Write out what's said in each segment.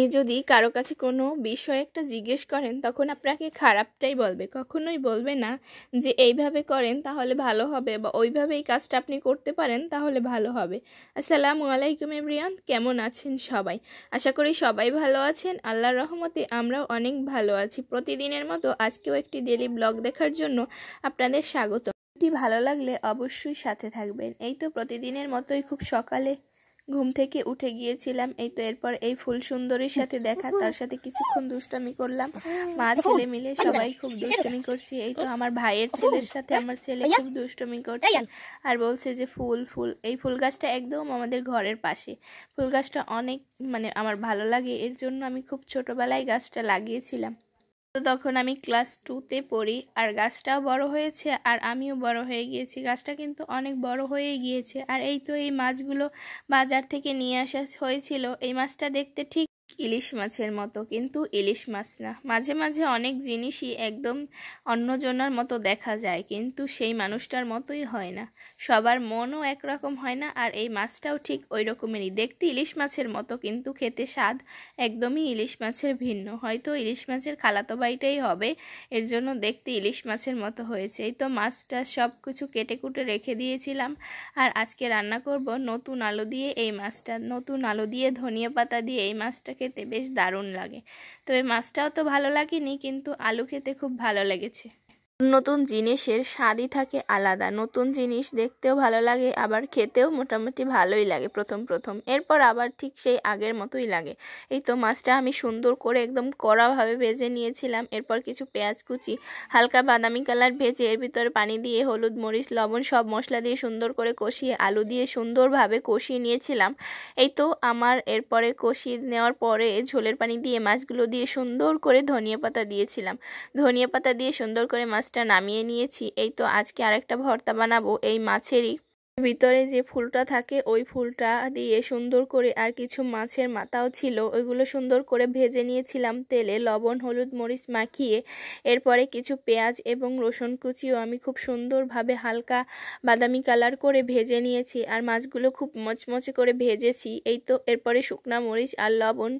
আপনি যদি কারো কাছে কোনো বিষয় একটা জিজ্ঞেস করেন তখন আপনাকে খারাপটাই বলবে কখনোই বলবে না যে এইভাবে করেন তাহলে ভালো হবে বা ওইভাবে এই কাজটা আপনি করতে পারেন তাহলে ভালো হবে আসসালামু আলাইকুম এব্রিয়ান কেমন আছেন সবাই আশা করি সবাই ভালো আছেন আল্লাহর রহমতে আমরাও অনেক ভালো আছি প্রতিদিনের মতো আজকেও একটি ডেলি ব্লগ দেখার জন্য আপনাদের স্বাগত ভালো লাগলে অবশ্যই সাথে থাকবেন এই তো প্রতিদিনের মতোই খুব সকালে ঘুম থেকে উঠে গিয়েছিলাম এই তো এরপর এই ফুল সুন্দরীর সাথে দেখা তার সাথে কিছুক্ষণ দুষ্টামি করলাম মা ছেলে মিলে সবাই খুব দুষ্টমি করছি এই তো আমার ভাইয়ের ছেলের সাথে আমার ছেলে খুব দুষ্টমি করছে আর বলছে যে ফুল ফুল এই ফুল গাছটা একদম আমাদের ঘরের পাশে ফুল গাছটা অনেক মানে আমার ভালো লাগে এর জন্য আমি খুব ছোটবেলায় গাছটা লাগিয়েছিলাম তো তখন আমি ক্লাস টুতে পড়ি আর গাছটাও বড় হয়েছে আর আমিও বড় হয়ে গিয়েছি গাছটা কিন্তু অনেক বড় হয়ে গিয়েছে আর এই তো এই মাছগুলো বাজার থেকে নিয়ে আসা হয়েছিল এই মাছটা দেখতে ঠিক ইলিশ মাছের মতো কিন্তু ইলিশ মাছ না মাঝে মাঝে অনেক জিনিসই একদম অন্যজনার মতো দেখা যায় কিন্তু সেই মানুষটার মতোই হয় না সবার মনও একরকম হয় না আর এই মাছটাও ঠিক ওই রকমেরই দেখতে ইলিশ মাছের মতো কিন্তু খেতে স্বাদ একদমই ইলিশ মাছের ভিন্ন হয়তো ইলিশ মাছের খালাতো বাইটাই হবে এর জন্য দেখতে ইলিশ মাছের মতো হয়েছে এই তো মাছটা সব কিছু কেটে কুটে রেখে দিয়েছিলাম আর আজকে রান্না করব নতুন আলু দিয়ে এই মাছটা নতুন আলু দিয়ে ধনিয়া পাতা দিয়ে এই মাছটাকে খেতে বেশ দারুণ লাগে তবে মাছটাও তো ভালো লাগেনি কিন্তু আলু খেতে খুব ভালো লেগেছে নতুন জিনিসের স্বাদই থাকে আলাদা নতুন জিনিস দেখতেও ভালো লাগে আবার খেতেও মোটামুটি ভালোই লাগে প্রথম প্রথম এরপর আবার ঠিক সেই আগের মতোই লাগে এই তো মাছটা আমি সুন্দর করে একদম কড়াভাবে ভেজে নিয়েছিলাম এরপর কিছু পেঁয়াজ কুচি হালকা বাদামি কালার ভেজে এর ভিতরে পানি দিয়ে হলুদ মরিচ লবণ সব মশলা দিয়ে সুন্দর করে কষিয়ে আলু দিয়ে সুন্দরভাবে কষিয়ে নিয়েছিলাম এই তো আমার এরপরে কষিয়ে নেওয়ার পরে ঝোলের পানি দিয়ে মাছগুলো দিয়ে সুন্দর করে ধনিয়া পাতা দিয়েছিলাম ধনিয়া পাতা দিয়ে সুন্দর করে মাছ মাছটা নামিয়ে নিয়েছি এই তো আজকে আরেকটা ভর্তা বানাবো এই মাছেরই ভিতরে যে ফুলটা থাকে ওই ফুলটা দিয়ে সুন্দর করে আর কিছু মাছের মাথাও ছিল ওইগুলো সুন্দর করে ভেজে নিয়েছিলাম তেলে লবণ হলুদ মরিচ মাখিয়ে এরপরে কিছু পেঁয়াজ এবং রসুন কুচিও আমি খুব সুন্দরভাবে হালকা বাদামি কালার করে ভেজে নিয়েছি আর মাছগুলো খুব মচমচে করে ভেজেছি এই তো এরপরে শুকনা মরিচ আর লবণ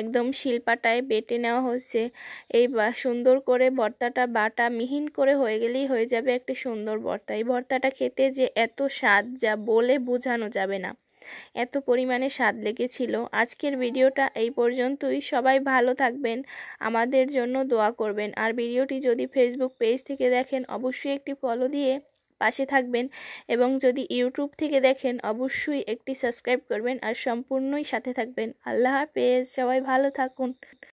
একদম শিল্পাটায় বেটে নেওয়া হচ্ছে এই সুন্দর করে ভর্তাটা বাটা মিহিন করে হয়ে গেলেই হয়ে যাবে একটা সুন্দর ভর্তা এই ভর্তাটা খেতে যে এত স্বাদ যা বলে বোঝানো যাবে না এত পরিমাণে স্বাদ লেগেছিল আজকের ভিডিওটা এই পর্যন্তই সবাই ভালো থাকবেন আমাদের জন্য দোয়া করবেন আর ভিডিওটি যদি ফেসবুক পেজ থেকে দেখেন অবশ্যই একটি ফলো দিয়ে পাশে থাকবেন এবং যদি ইউটিউব থেকে দেখেন অবশ্যই একটি সাবস্ক্রাইব করবেন আর সম্পূর্ণই সাথে থাকবেন আল্লাহ পেজ সবাই ভালো থাকুন